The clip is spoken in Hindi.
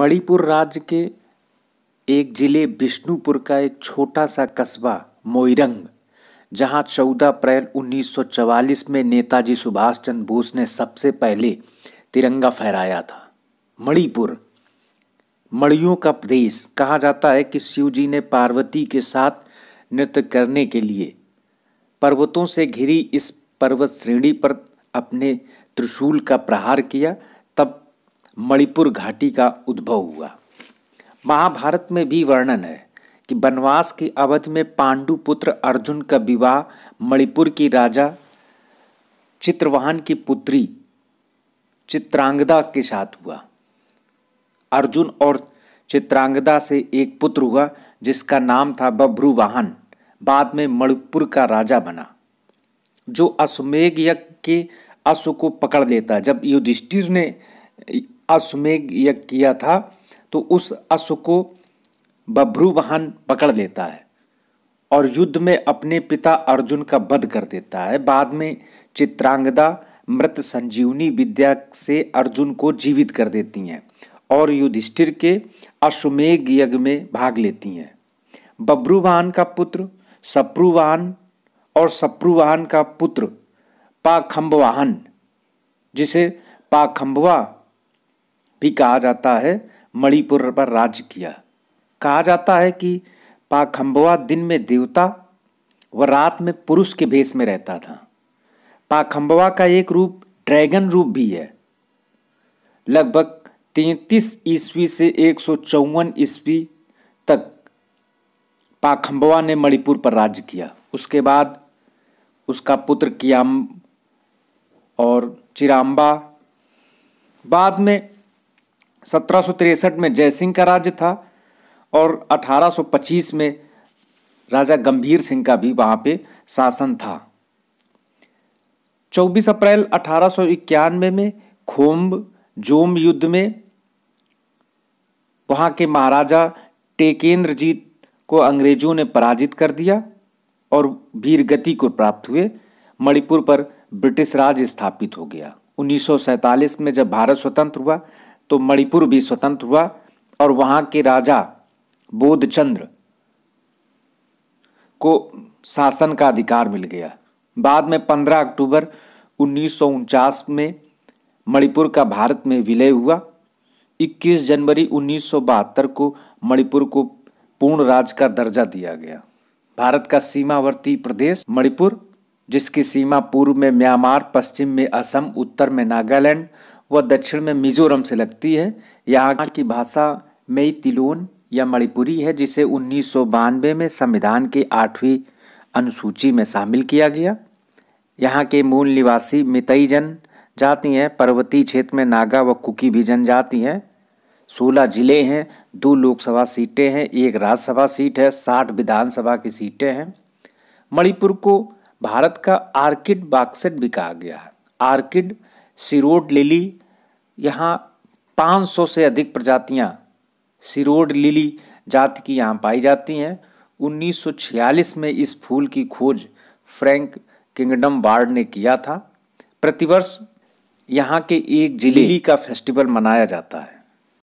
मणिपुर राज्य के एक जिले बिष्णुपुर का एक छोटा सा कस्बा मोइरंग जहां 14 अप्रैल 1944 में नेताजी सुभाष चंद्र बोस ने सबसे पहले तिरंगा फहराया था मणिपुर मणियों का प्रदेश कहा जाता है कि शिव जी ने पार्वती के साथ नृत्य करने के लिए पर्वतों से घिरी इस पर्वत श्रेणी पर अपने त्रिशूल का प्रहार किया तब मणिपुर घाटी का उद्भव हुआ महाभारत में भी वर्णन है कि वनवास की अवधि में पांडु पुत्र अर्जुन का विवाह मणिपुर की राजा चित्रवाहन की पुत्री चित्रांगदा के साथ हुआ अर्जुन और चित्रांगदा से एक पुत्र हुआ जिसका नाम था बभ्रुवाहन बाद में मणिपुर का राजा बना जो अश्वमेघ यज्ञ के अश्व को पकड़ लेता जब युधिष्ठिर ने अश्वमेघ यज्ञ किया था तो उस अश्व को बभ्रू वाहन पकड़ लेता है और युद्ध में अपने पिता अर्जुन का वध कर देता है बाद में चित्रांगदा मृत संजीवनी विद्या से अर्जुन को जीवित कर देती हैं और युधिष्ठिर के अश्वमेघ यज्ञ में भाग लेती हैं बभ्रुवाहन का पुत्र सप्रुवाहन और सप्रुवाहन का पुत्र पाखंबवाहन जिसे पाखंबवा भी कहा जाता है मणिपुर पर राज्य किया कहा जाता है कि पाखंबवा दिन में देवता व रात में पुरुष के भेष में रहता था पाखंबवा का एक रूप ड्रैगन रूप भी है लगभग तैतीस ईस्वी से एक सौ ईस्वी तक पाखंबवा ने मणिपुर पर राज्य किया उसके बाद उसका पुत्र कियाम और चिराम्बा बाद में सत्रह में जयसिंह का राज्य था और 1825 में राजा गंभीर सिंह का भी वहां पे शासन था 24 अप्रैल अठारह में खोम्ब जोम युद्ध में वहां के महाराजा टेकेंद्रजीत को अंग्रेजों ने पराजित कर दिया और वीर गति को प्राप्त हुए मणिपुर पर ब्रिटिश राज स्थापित हो गया 1947 में जब भारत स्वतंत्र हुआ तो मणिपुर भी स्वतंत्र हुआ और वहां के राजा बोधचंद्र को शासन का अधिकार मिल गया बाद में 15 अक्टूबर उन्नीस में मणिपुर का भारत में विलय हुआ 21 जनवरी उन्नीस को मणिपुर को पूर्ण राज्य का दर्जा दिया गया भारत का सीमावर्ती प्रदेश मणिपुर जिसकी सीमा पूर्व में म्यांमार पश्चिम में असम उत्तर में नागालैंड वह दक्षिण में मिजोरम से लगती है यहाँ की भाषा मई तिलोन या मणिपुरी है जिसे उन्नीस में संविधान की आठवीं अनुसूची में शामिल किया गया यहाँ के मूल निवासी मितई जन जाती हैं पर्वतीय क्षेत्र में नागा व कुकी भी जनजाति हैं सोलह जिले हैं दो लोकसभा सीटें हैं एक राज्यसभा सीट है साठ विधानसभा की सीटें हैं मणिपुर को भारत का आर्किड बाक्सेट भी कहा गया है आर्किड सिरोड लिली यहाँ 500 से अधिक प्रजातियाँ सिरोड लिली जाति की यहाँ पाई जाती हैं 1946 में इस फूल की खोज फ्रैंक किंगडम वार्ड ने किया था प्रतिवर्ष यहाँ के एक जिले का फेस्टिवल मनाया जाता है